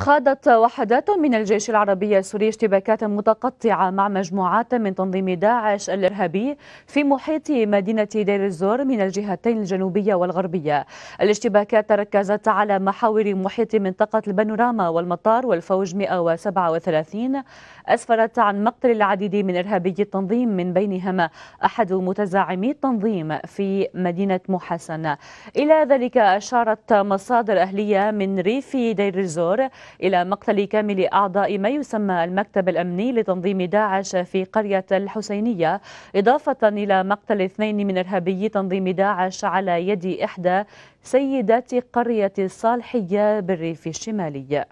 خاضت وحدات من الجيش العربي السوري اشتباكات متقطعة مع مجموعات من تنظيم داعش الإرهابي في محيط مدينة دير الزور من الجهتين الجنوبية والغربية الاشتباكات تركزت على محاور محيط منطقة البانوراما والمطار والفوج 137 أسفرت عن مقتل العديد من إرهابي التنظيم من بينهم أحد متزعمي التنظيم في مدينة محسن إلى ذلك أشارت مصادر أهلية من ريف دير الزور إلى مقتل كامل أعضاء ما يسمى المكتب الأمني لتنظيم داعش في قرية الحسينية إضافة إلى مقتل اثنين من إرهابي تنظيم داعش على يد إحدى سيدات قرية الصالحية بالريف الشمالي